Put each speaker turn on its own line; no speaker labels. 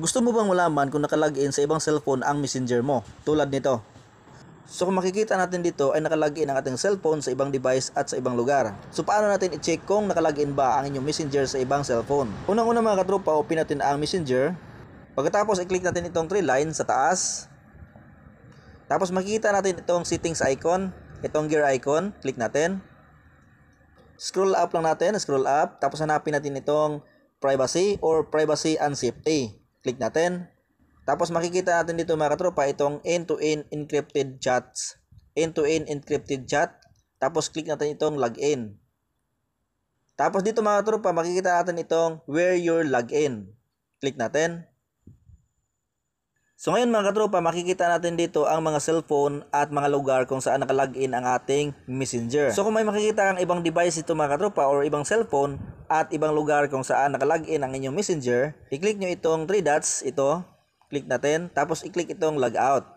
Gusto mo bang malaman kung nakalagin sa ibang cellphone ang messenger mo? Tulad nito. So kung makikita natin dito ay nakalagin ang ating cellphone sa ibang device at sa ibang lugar. So paano natin i-check kung nakalagin ba ang inyong messenger sa ibang cellphone? Unang-una mga katropa, open natin ang messenger. Pagkatapos i-click natin itong three line sa taas. Tapos makikita natin itong settings icon, itong gear icon, click natin. Scroll up lang natin, scroll up. Tapos hanapin natin itong privacy or privacy and safety. Click natin. Tapos makikita natin dito mga katropa itong end-to-end -end encrypted chats. End-to-end -end encrypted chat. Tapos click natin itong login. Tapos dito mga katropa makikita natin itong where your login. Click natin. So ngayon mga katropa makikita natin dito ang mga cellphone at mga lugar kung saan nakalogin ang ating messenger. So kung may makikita kang ibang device ito mga katropa or ibang cellphone, at ibang lugar kung saan nakalagin ang inyong messenger, i-click nyo itong 3 dots, ito, click natin, tapos i-click itong log out.